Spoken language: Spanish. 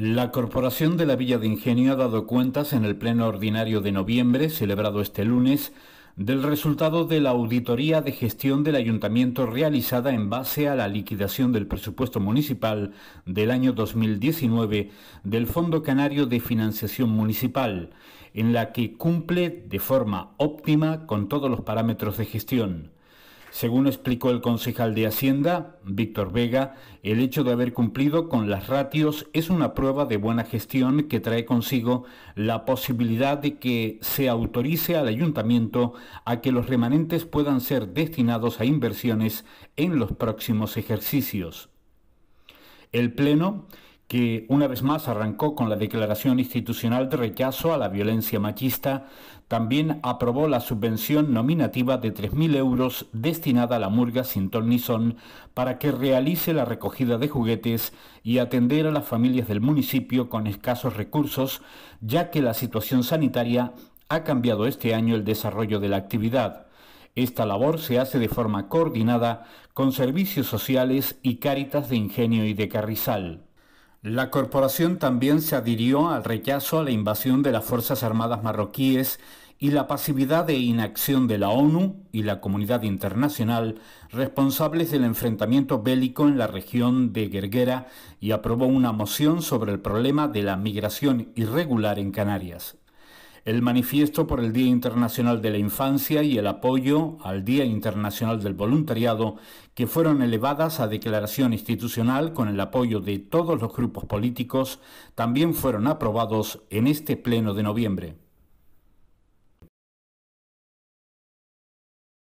La Corporación de la Villa de Ingenio ha dado cuentas en el Pleno Ordinario de Noviembre, celebrado este lunes, del resultado de la auditoría de gestión del ayuntamiento realizada en base a la liquidación del presupuesto municipal del año 2019 del Fondo Canario de Financiación Municipal, en la que cumple de forma óptima con todos los parámetros de gestión. Según explicó el concejal de Hacienda, Víctor Vega, el hecho de haber cumplido con las ratios es una prueba de buena gestión que trae consigo la posibilidad de que se autorice al ayuntamiento a que los remanentes puedan ser destinados a inversiones en los próximos ejercicios. El Pleno que una vez más arrancó con la declaración institucional de rechazo a la violencia machista, también aprobó la subvención nominativa de 3.000 euros destinada a la murga sin Tornisón para que realice la recogida de juguetes y atender a las familias del municipio con escasos recursos, ya que la situación sanitaria ha cambiado este año el desarrollo de la actividad. Esta labor se hace de forma coordinada con servicios sociales y cáritas de ingenio y de carrizal. La corporación también se adhirió al rechazo a la invasión de las Fuerzas Armadas marroquíes y la pasividad e inacción de la ONU y la comunidad internacional responsables del enfrentamiento bélico en la región de Guerguera y aprobó una moción sobre el problema de la migración irregular en Canarias el manifiesto por el Día Internacional de la Infancia y el apoyo al Día Internacional del Voluntariado, que fueron elevadas a declaración institucional con el apoyo de todos los grupos políticos, también fueron aprobados en este Pleno de noviembre.